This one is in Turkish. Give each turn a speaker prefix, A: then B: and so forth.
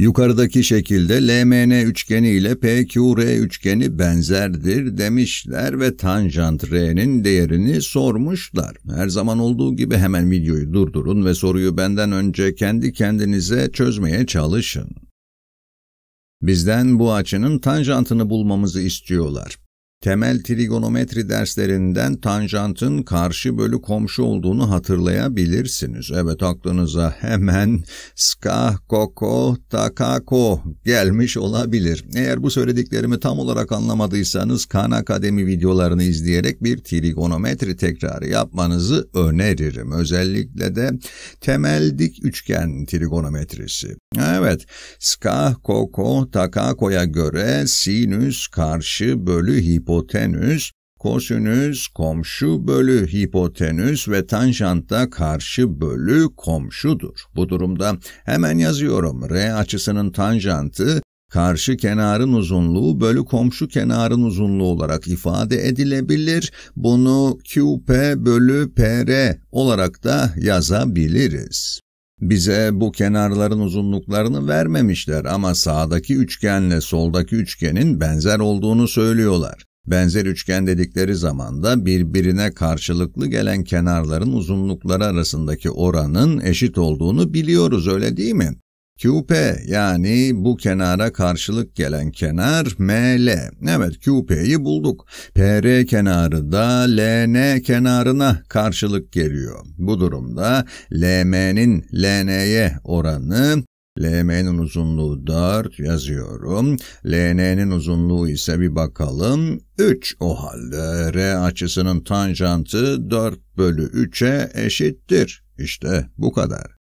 A: Yukarıdaki şekilde LMN üçgeni ile PQR üçgeni benzerdir demişler ve tanjant R'nin değerini sormuşlar. Her zaman olduğu gibi hemen videoyu durdurun ve soruyu benden önce kendi kendinize çözmeye çalışın. Bizden bu açının tanjantını bulmamızı istiyorlar temel trigonometri derslerinden tanjantın karşı bölü komşu olduğunu hatırlayabilirsiniz. Evet aklınıza hemen ska, koko, takako gelmiş olabilir. Eğer bu söylediklerimi tam olarak anlamadıysanız Khan Akademi videolarını izleyerek bir trigonometri tekrarı yapmanızı öneririm. Özellikle de temel dik üçgen trigonometrisi. Evet, ska, koko, takako'ya göre sinüs karşı bölü hipotenüs hipotenüs, kosinüs komşu bölü hipotenüs ve tanjantta karşı bölü komşudur. Bu durumda hemen yazıyorum. R açısının tanjantı karşı kenarın uzunluğu bölü komşu kenarın uzunluğu olarak ifade edilebilir. Bunu QP bölü PR olarak da yazabiliriz. Bize bu kenarların uzunluklarını vermemişler ama sağdaki üçgenle soldaki üçgenin benzer olduğunu söylüyorlar. Benzer üçgen dedikleri zaman da birbirine karşılıklı gelen kenarların uzunlukları arasındaki oranın eşit olduğunu biliyoruz öyle değil mi? QP yani bu kenara karşılık gelen kenar ML. Evet QP'yi bulduk. PR kenarı da LN kenarına karşılık geliyor. Bu durumda LM'nin LN'ye oranı LM'nin uzunluğu 4 yazıyorum. LN'nin uzunluğu ise bir bakalım 3 o halde R açısının tanjantı 4 bölü 3'e eşittir. İşte bu kadar.